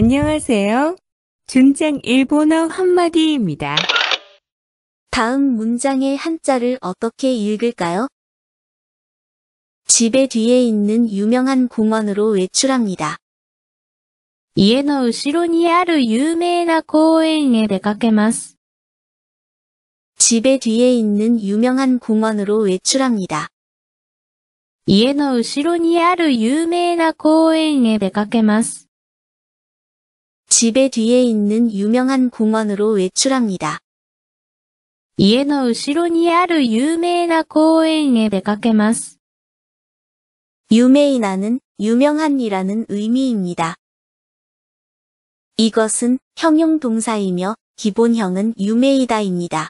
안녕하세요. 준장 일본어 한마디입니다. 다음 문장의 한자를 어떻게 읽을까요? 집의 뒤에 있는 유명한 공원으로 외출합니다. 家の後ろにある有名な公園へ出かけます。 집의 뒤에 있는 유명한 공원으로 외출합니다. 家の後ろにある有名な公園へ出かけます。 집에 뒤에 있는 유명한 공원으로 외출합니다. 家の後ろにある有名な公園へ出かけます。 유메이나는 유명한이라는 의미입니다. 이것은 형용 동사이며 기본형은 유메이다입니다.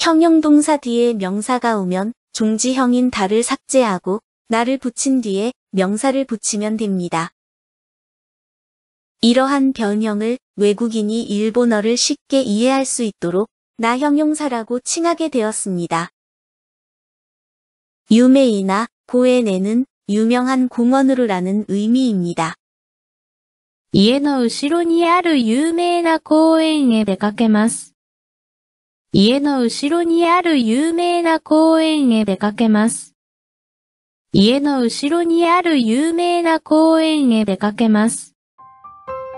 형용 동사 뒤에 명사가 오면 종지형인 다를 삭제하고 나를 붙인 뒤에 명사를 붙이면 됩니다. 이러한 변형을 외국인이 일본어를 쉽게 이해할 수 있도록 나형용사라고 칭하게 되었습니다. 유메이나 고에네는 유명한 공원으로라는 의미입니다. 이에の後ろに 아르 有名な 공원에 出かけます. 이에の後ろに 아르 有名な 공원에 出かけます. 이에の後ろに 아르 有名な 공원에 出かけます.